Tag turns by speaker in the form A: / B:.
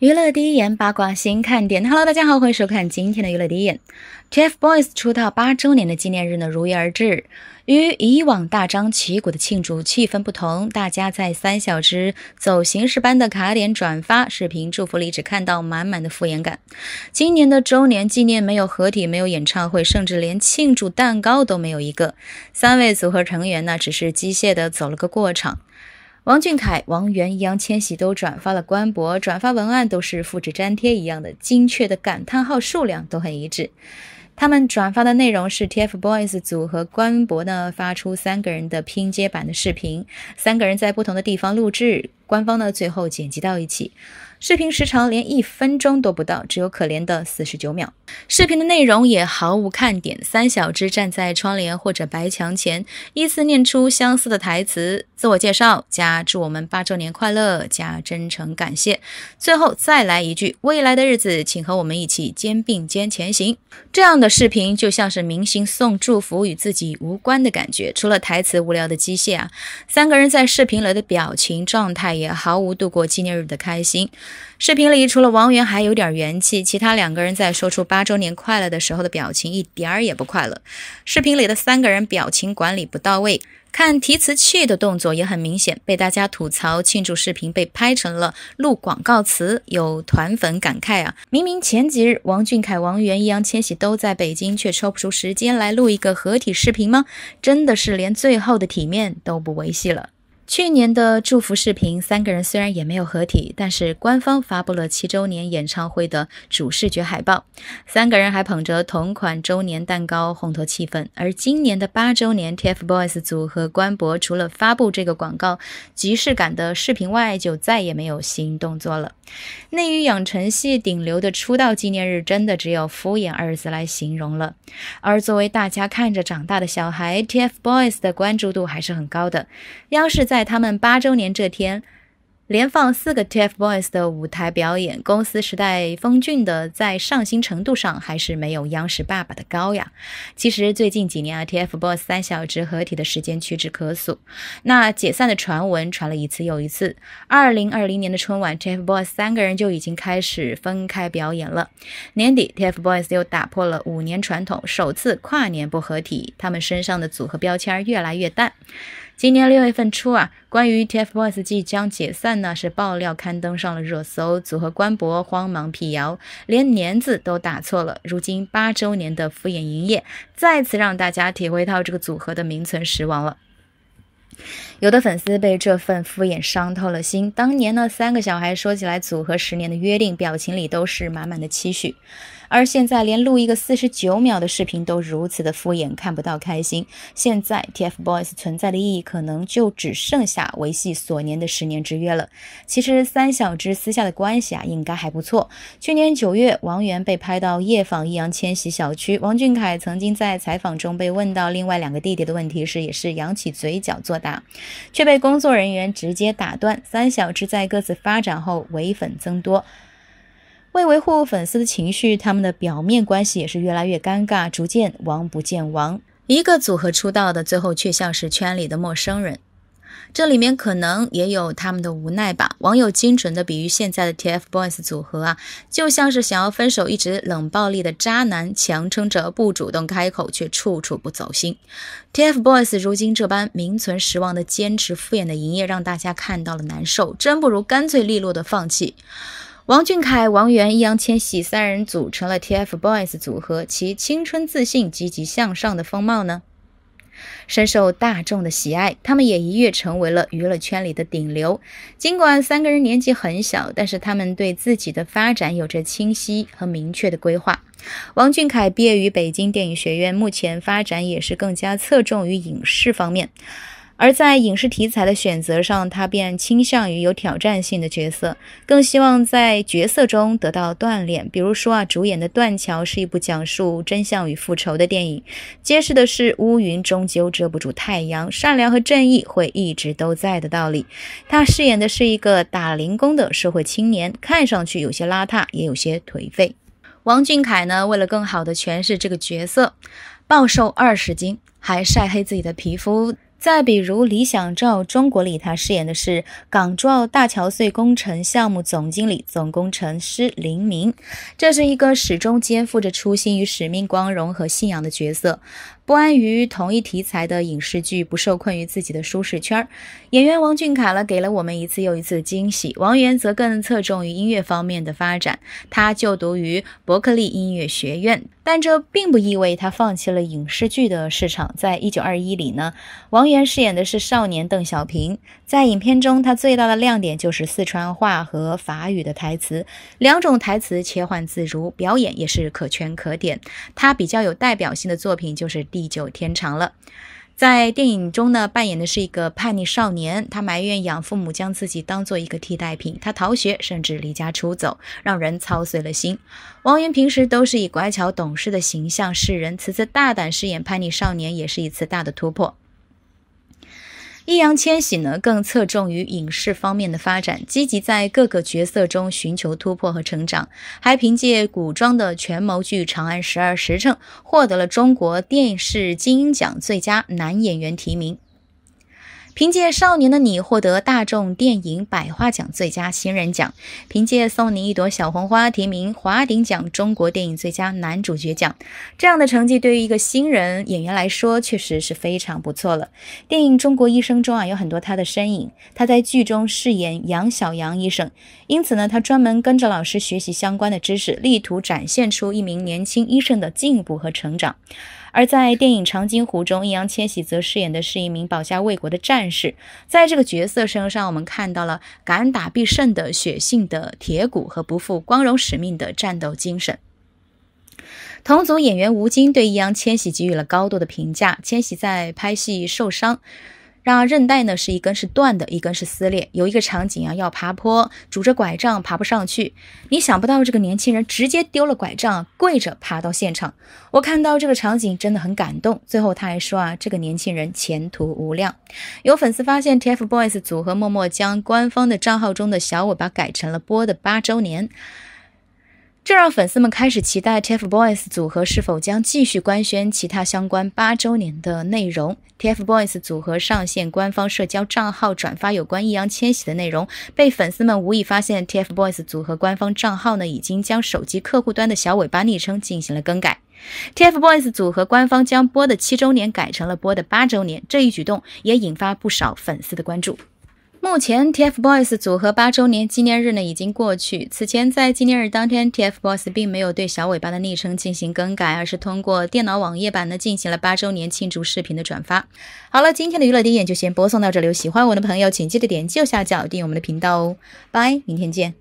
A: 娱乐第一眼八卦新看点，Hello，大家好，欢迎收看今天的娱乐第一眼。TFBOYS 出道八周年的纪念日呢，如约而至。与以往大张旗鼓的庆祝气氛不同，大家在三小只走形式般的卡点转发视频祝福里，只看到满满的敷衍感。今年的周年纪念没有合体，没有演唱会，甚至连庆祝蛋糕都没有一个。三位组合成员呢，只是机械的走了个过场。王俊凯、王源、易烊千玺都转发了官博，转发文案都是复制粘贴一样的，精确的感叹号数量都很一致。他们转发的内容是 TFBOYS 组合官博呢发出三个人的拼接版的视频，三个人在不同的地方录制。官方呢最后剪辑到一起，视频时长连一分钟都不到，只有可怜的四十九秒。视频的内容也毫无看点，三小只站在窗帘或者白墙前，依次念出相似的台词：自我介绍加祝我们八周年快乐加真诚感谢，最后再来一句未来的日子请和我们一起肩并肩前行。这样的视频就像是明星送祝福与自己无关的感觉，除了台词无聊的机械啊，三个人在视频里的表情状态。也毫无度过纪念日的开心。视频里除了王源还有点元气，其他两个人在说出八周年快乐的时候的表情一点儿也不快乐。视频里的三个人表情管理不到位，看提词器的动作也很明显，被大家吐槽庆祝视频被拍成了录广告词。有团粉感慨啊，明明前几日王俊凯、王源、易烊千玺都在北京，却抽不出时间来录一个合体视频吗？真的是连最后的体面都不维系了。去年的祝福视频，三个人虽然也没有合体，但是官方发布了七周年演唱会的主视觉海报，三个人还捧着同款周年蛋糕烘托气氛。而今年的八周年，TFBOYS 组合官博除了发布这个广告即视感的视频外，就再也没有新动作了。内娱养成系顶流的出道纪念日，真的只有敷衍二字来形容了。而作为大家看着长大的小孩，TFBOYS 的关注度还是很高的。央视在。在他们八周年这天，连放四个 TFBOYS 的舞台表演，公司时代风峻的在上新程度上还是没有央视爸爸的高呀。其实最近几年啊，TFBOYS 三小只合体的时间屈指可数，那解散的传闻传了一次又一次。二零二零年的春晚，TFBOYS 三个人就已经开始分开表演了。年底，TFBOYS 又打破了五年传统，首次跨年不合体，他们身上的组合标签越来越淡。今年六月份初啊，关于 TFBOYS 即将解散呢是爆料刊登上了热搜，组合官博慌忙辟谣，连年字都打错了。如今八周年的敷衍营业，再次让大家体会到这个组合的名存实亡了。有的粉丝被这份敷衍伤透了心。当年呢，三个小孩说起来组合十年的约定，表情里都是满满的期许，而现在连录一个四十九秒的视频都如此的敷衍，看不到开心。现在 T F BOYS 存在的意义可能就只剩下维系所年的十年之约了。其实三小只私下的关系啊，应该还不错。去年九月，王源被拍到夜访易烊千玺小区，王俊凯曾经在采访中被问到另外两个弟弟的问题时，也是扬起嘴角作答。却被工作人员直接打断。三小只在各自发展后，唯粉增多。为维护粉丝的情绪，他们的表面关系也是越来越尴尬，逐渐王不见王。一个组合出道的，最后却像是圈里的陌生人。这里面可能也有他们的无奈吧。网友精准的比喻现在的 TFBOYS 组合啊，就像是想要分手一直冷暴力的渣男，强撑着不主动开口，却处处不走心。TFBOYS 如今这般名存实亡的坚持敷衍的营业，让大家看到了难受，真不如干脆利落的放弃。王俊凯、王源、易烊千玺三人组成了 TFBOYS 组合，其青春自信、积极向上的风貌呢？深受大众的喜爱，他们也一跃成为了娱乐圈里的顶流。尽管三个人年纪很小，但是他们对自己的发展有着清晰和明确的规划。王俊凯毕业于北京电影学院，目前发展也是更加侧重于影视方面。而在影视题材的选择上，他便倾向于有挑战性的角色，更希望在角色中得到锻炼。比如说啊，主演的《断桥》是一部讲述真相与复仇的电影，揭示的是乌云终究遮不住太阳，善良和正义会一直都在的道理。他饰演的是一个打零工的社会青年，看上去有些邋遢，也有些颓废。王俊凯呢，为了更好的诠释这个角色，暴瘦二十斤，还晒黑自己的皮肤。再比如，李想照中国里，他饰演的是港珠澳大桥隧工程项目总经理、总工程师林明，这是一个始终肩负着初心与使命、光荣和信仰的角色。不安于同一题材的影视剧，不受困于自己的舒适圈儿。演员王俊凯呢，给了我们一次又一次的惊喜。王源则更侧重于音乐方面的发展，他就读于伯克利音乐学院，但这并不意味他放弃了影视剧的市场。在《一九二一》里呢，王源饰演的是少年邓小平。在影片中，他最大的亮点就是四川话和法语的台词，两种台词切换自如，表演也是可圈可点。他比较有代表性的作品就是第。地久天长了，在电影中呢，扮演的是一个叛逆少年，他埋怨养父母将自己当做一个替代品，他逃学，甚至离家出走，让人操碎了心。王源平时都是以乖巧懂事的形象示人，此次大胆饰演叛逆少年，也是一次大的突破。易烊千玺呢，更侧重于影视方面的发展，积极在各个角色中寻求突破和成长，还凭借古装的权谋剧《长安十二时辰》，获得了中国电视金鹰奖最佳男演员提名。凭借《少年的你》获得大众电影百花奖最佳新人奖，凭借《送你一朵小红花》提名华鼎奖中国电影最佳男主角奖。这样的成绩对于一个新人演员来说，确实是非常不错了。电影《中国医生》中啊，有很多他的身影。他在剧中饰演杨晓阳医生，因此呢，他专门跟着老师学习相关的知识，力图展现出一名年轻医生的进步和成长。而在电影《长津湖》中，易烊千玺则饰演的是一名保家卫国的战士。在这个角色身上，我们看到了敢打必胜的血性的铁骨和不负光荣使命的战斗精神。同组演员吴京对易烊千玺给予了高度的评价。千玺在拍戏受伤。那韧带呢？是一根是断的，一根是撕裂。有一个场景啊，要爬坡，拄着拐杖爬不上去。你想不到这个年轻人直接丢了拐杖，跪着爬到现场。我看到这个场景真的很感动。最后他还说啊，这个年轻人前途无量。有粉丝发现 TFBOYS 组合默默将官方的账号中的小尾巴改成了播的八周年。这让粉丝们开始期待 TFBOYS 组合是否将继续官宣其他相关八周年的内容。TFBOYS 组合上线官方社交账号，转发有关易烊千玺的内容，被粉丝们无意发现。TFBOYS 组合官方账号呢，已经将手机客户端的小尾巴昵称进行了更改。TFBOYS 组合官方将“播”的七周年改成了“播”的八周年，这一举动也引发不少粉丝的关注。目前，TFBOYS 组合八周年纪念日呢已经过去。此前，在纪念日当天，TFBOYS 并没有对小尾巴的昵称进行更改，而是通过电脑网页版呢进行了八周年庆祝视频的转发。好了，今天的娱乐第一眼就先播送到这里。喜欢我的朋友，请记得点右下角订阅我们的频道哦。拜，明天见。